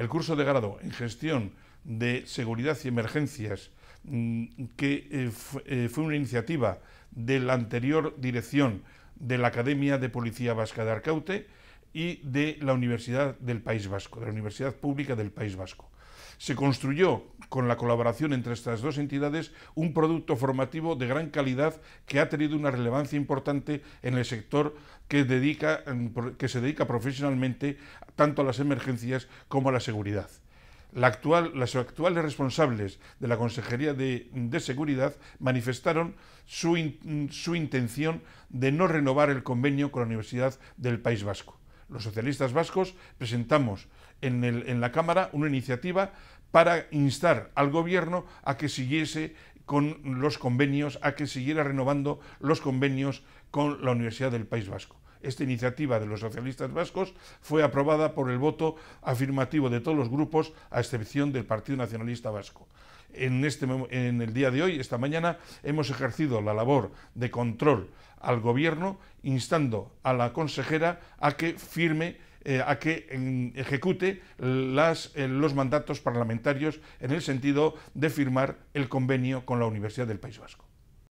el curso de grado en gestión de seguridad y emergencias, mm, que eh, eh, fue una iniciativa de la anterior dirección de la Academia de Policía Vasca de Arcaute y de la Universidad del País Vasco, de la Universidad Pública del País Vasco se construyó con la colaboración entre estas dos entidades un producto formativo de gran calidad que ha tenido una relevancia importante en el sector que, mm, se dedica profesionalmente tanto a las emergencias como a la seguridad. las actuales responsables de la Consejería de, Seguridad manifestaron su intención de no renovar el convenio con la Universidad del País Vasco los socialistas vascos, presentamos en, la Cámara una iniciativa para instar al gobierno a que siguiese con los convenios, a que siguiera renovando los convenios con la Universidad del País Vasco. Esta iniciativa de los socialistas vascos fue aprobada por el voto afirmativo de todos los grupos, a excepción del Partido Nacionalista Vasco. En, este, en el día de hoy, esta mañana, hemos ejercido la labor de control al Gobierno, instando a la consejera a que firme eh, a que ejecute eh, los mandatos parlamentarios en el sentido de firmar el convenio con la Universidad del País Vasco.